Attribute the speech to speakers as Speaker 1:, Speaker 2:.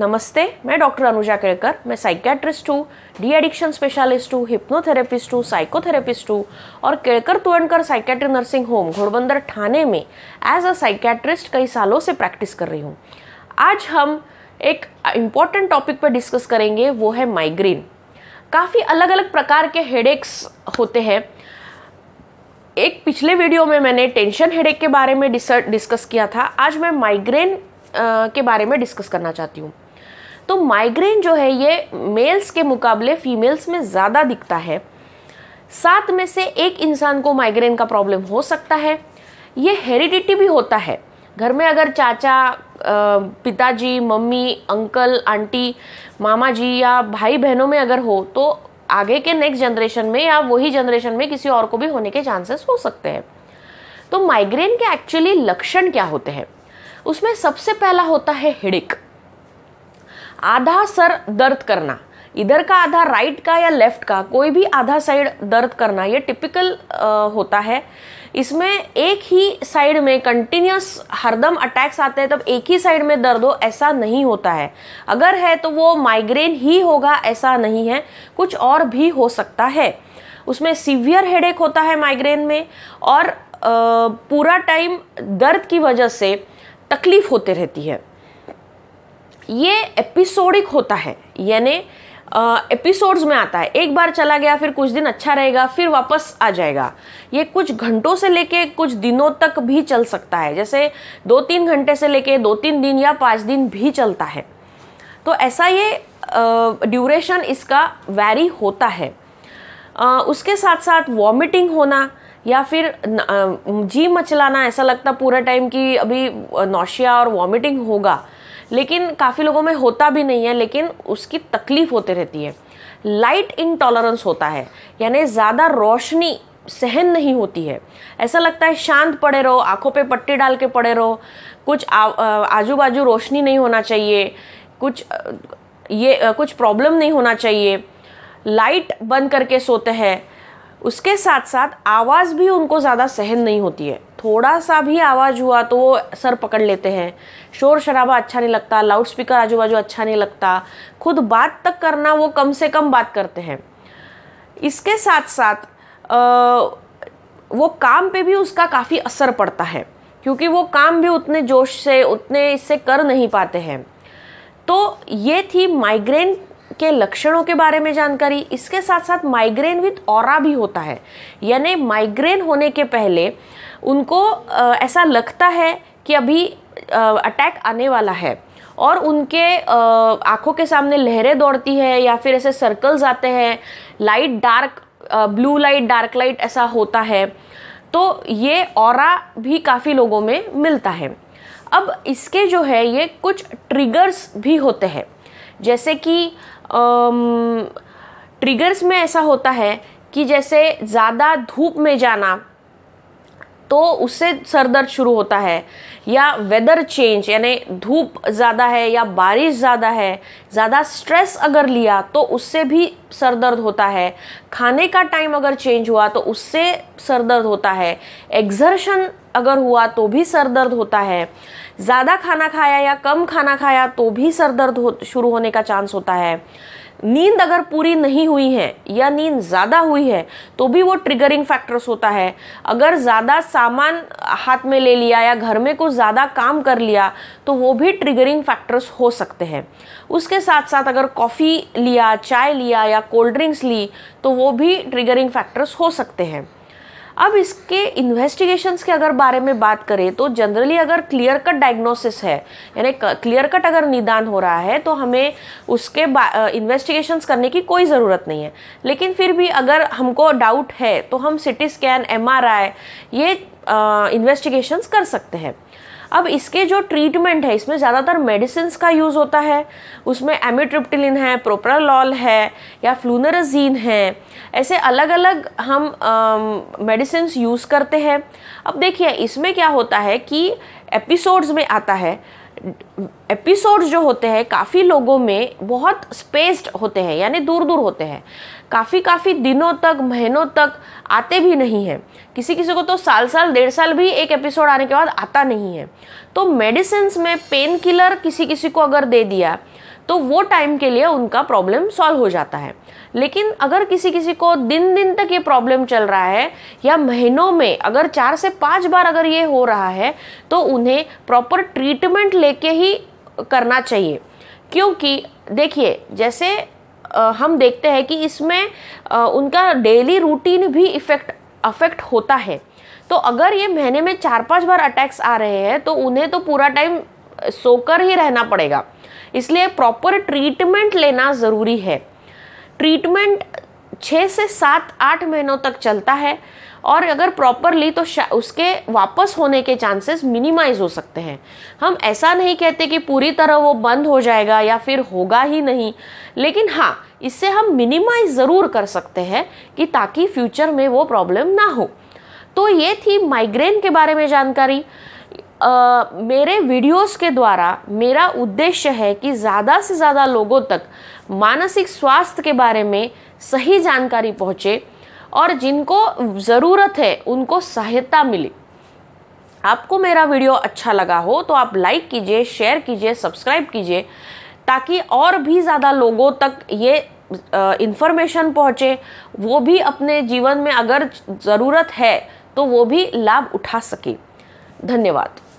Speaker 1: नमस्ते मैं डॉक्टर अनुजा केड़कर मैं साइकेट्रिस्ट हूँ डी एडिक्शन स्पेशलिस्ट हूँ हिप्नोथेरेपिस्ट हूँ साइकोथेरेपिस्ट हूँ और Kedkar Tuankar psychiatry nursing home Ghodbunder Thane में एज अ साइकेट्रिस्ट कई सालों से प्रैक्टिस कर रही हूँ आज हम एक इम्पॉर्टेंट टॉपिक पर डिस्कस करेंगे वो है माइग्रेन काफ़ी अलग अलग प्रकार के हेडेक्स होते हैं एक पिछले वीडियो में मैंने टेंशन हेडेक के बारे में डिस्कस किया था आज मैं माइग्रेन के बारे में डिस्कस करना चाहती हूँ तो माइग्रेन जो है ये मेल्स के मुकाबले फीमेल्स में ज़्यादा दिखता है सात में से एक इंसान को माइग्रेन का प्रॉब्लम हो सकता है ये हेरिडिटी भी होता है घर में अगर चाचा पिताजी मम्मी अंकल आंटी मामा जी या भाई बहनों में अगर हो तो आगे के नेक्स्ट जनरेशन में या वही जनरेशन में किसी और को भी होने के चांसेस हो सकते हैं तो माइग्रेन के एक्चुअली लक्षण क्या होते हैं उसमें सबसे पहला होता है हिडिक आधा सर दर्द करना इधर का आधा राइट का या लेफ्ट का कोई भी आधा साइड दर्द करना ये टिपिकल होता है इसमें एक ही साइड में कंटिन्यूस हरदम अटैक्स आते हैं तब एक ही साइड में दर्द हो ऐसा नहीं होता है अगर है तो वो माइग्रेन ही होगा ऐसा नहीं है कुछ और भी हो सकता है उसमें सीवियर हेडेक होता है माइग्रेन में और आ, पूरा टाइम दर्द की वजह से तकलीफ होती रहती है ये एपिसोडिक होता है यानी एपिसोड्स में आता है एक बार चला गया फिर कुछ दिन अच्छा रहेगा फिर वापस आ जाएगा ये कुछ घंटों से लेके कुछ दिनों तक भी चल सकता है जैसे दो तीन घंटे से लेके दो तीन दिन या पाँच दिन भी चलता है तो ऐसा ये ड्यूरेशन इसका वैरी होता है आ, उसके साथ साथ वॉमिटिंग होना या फिर जी मचलाना ऐसा लगता पूरा टाइम कि अभी नौशिया और वॉमिटिंग होगा लेकिन काफ़ी लोगों में होता भी नहीं है लेकिन उसकी तकलीफ़ होती रहती है लाइट इनटॉलरेंस होता है यानी ज़्यादा रोशनी सहन नहीं होती है ऐसा लगता है शांत पड़े रहो आंखों पे पट्टी डाल के पड़े रहो कुछ आजू बाजू रोशनी नहीं होना चाहिए कुछ ये कुछ प्रॉब्लम नहीं होना चाहिए लाइट बंद करके सोते हैं उसके साथ साथ आवाज़ भी उनको ज़्यादा सहन नहीं होती है थोड़ा सा भी आवाज़ हुआ तो वो सर पकड़ लेते हैं शोर शराबा अच्छा नहीं लगता लाउड स्पीकर आजू बाजू अच्छा नहीं लगता खुद बात तक करना वो कम से कम बात करते हैं इसके साथ साथ आ, वो काम पे भी उसका काफ़ी असर पड़ता है क्योंकि वो काम भी उतने जोश से उतने इससे कर नहीं पाते हैं तो ये थी माइग्रेन के लक्षणों के बारे में जानकारी इसके साथ साथ माइग्रेन विथ और भी होता है यानी माइग्रेन होने के पहले उनको ऐसा लगता है कि अभी अटैक आने वाला है और उनके आँखों के सामने लहरें दौड़ती है या फिर ऐसे सर्कल्स आते हैं light dark blue light dark light ऐसा होता है तो ये और भी काफ़ी लोगों में मिलता है अब इसके जो है ये कुछ ट्रिगर्स भी होते हैं जैसे कि ट्रिगर्स में ऐसा होता है कि जैसे ज़्यादा धूप में जाना तो उससे सर दर्द शुरू होता है या वेदर चेंज यानी धूप ज़्यादा है या बारिश ज़्यादा है ज़्यादा स्ट्रेस अगर लिया तो उससे भी सर दर्द होता है खाने का टाइम अगर चेंज हुआ तो उससे सर दर्द होता है एग्जर्शन अगर हुआ तो भी सर दर्द होता है ज़्यादा खाना खाया या कम खाना खाया तो भी सर दर्द हो, शुरू होने का चांस होता है नींद अगर पूरी नहीं हुई है या नींद ज़्यादा हुई है तो भी वो ट्रिगरिंग फैक्टर्स होता है अगर ज़्यादा सामान हाथ में ले लिया या घर में कुछ ज़्यादा काम कर लिया तो वो भी ट्रिगरिंग फैक्टर्स हो सकते हैं उसके साथ साथ अगर कॉफ़ी लिया चाय लिया या कोल्ड ड्रिंक्स ली तो वो भी ट्रिगरिंग फैक्टर्स हो सकते हैं अब इसके इन्वेस्टिगेशंस के अगर बारे में बात करें तो जनरली अगर क्लियर कट डायग्नोसिस है यानी क्लियर कट अगर निदान हो रहा है तो हमें उसके इन्वेस्टिगेशंस करने की कोई ज़रूरत नहीं है लेकिन फिर भी अगर हमको डाउट है तो हम सिटी स्कैन एम ये इन्वेस्टिगेशंस कर सकते हैं अब इसके जो ट्रीटमेंट है इसमें ज़्यादातर मेडिसिन का यूज़ होता है उसमें एमिट्रिप्टिलिन है प्रोप्रालॉल है या फ्लूनराजीन है ऐसे अलग अलग हम मेडिसिन यूज़ करते हैं अब देखिए इसमें क्या होता है कि एपिसोड्स में आता है एपिसोड्स जो होते हैं काफ़ी लोगों में बहुत स्पेस्ड होते हैं यानी दूर दूर होते हैं काफ़ी काफ़ी दिनों तक महीनों तक आते भी नहीं हैं किसी किसी को तो साल साल डेढ़ साल भी एक एपिसोड आने के बाद आता नहीं है तो मेडिसिन में पेन किलर किसी किसी को अगर दे दिया तो वो टाइम के लिए उनका प्रॉब्लम सॉल्व हो जाता है लेकिन अगर किसी किसी को दिन दिन तक ये प्रॉब्लम चल रहा है या महीनों में अगर चार से पाँच बार अगर ये हो रहा है तो उन्हें प्रॉपर ट्रीटमेंट लेके ही करना चाहिए क्योंकि देखिए जैसे हम देखते हैं कि इसमें उनका डेली रूटीन भी इफेक्ट अफेक्ट होता है तो अगर ये महीने में चार पांच बार अटैक्स आ रहे हैं तो उन्हें तो पूरा टाइम सोकर ही रहना पड़ेगा इसलिए प्रॉपर ट्रीटमेंट लेना ज़रूरी है ट्रीटमेंट छः से सात आठ महीनों तक चलता है और अगर प्रॉपरली तो उसके वापस होने के चांसेस मिनिमाइज हो सकते हैं हम ऐसा नहीं कहते कि पूरी तरह वो बंद हो जाएगा या फिर होगा ही नहीं लेकिन हाँ इससे हम मिनिमाइज ज़रूर कर सकते हैं कि ताकि फ्यूचर में वो प्रॉब्लम ना हो तो ये थी माइग्रेन के बारे में जानकारी आ, मेरे वीडियोस के द्वारा मेरा उद्देश्य है कि ज़्यादा से ज़्यादा लोगों तक मानसिक स्वास्थ्य के बारे में सही जानकारी पहुँचे और जिनको ज़रूरत है उनको सहायता मिले आपको मेरा वीडियो अच्छा लगा हो तो आप लाइक कीजिए शेयर कीजिए सब्सक्राइब कीजिए ताकि और भी ज़्यादा लोगों तक ये इन्फॉर्मेशन पहुँचे वो भी अपने जीवन में अगर ज़रूरत है तो वो भी लाभ उठा सके धन्यवाद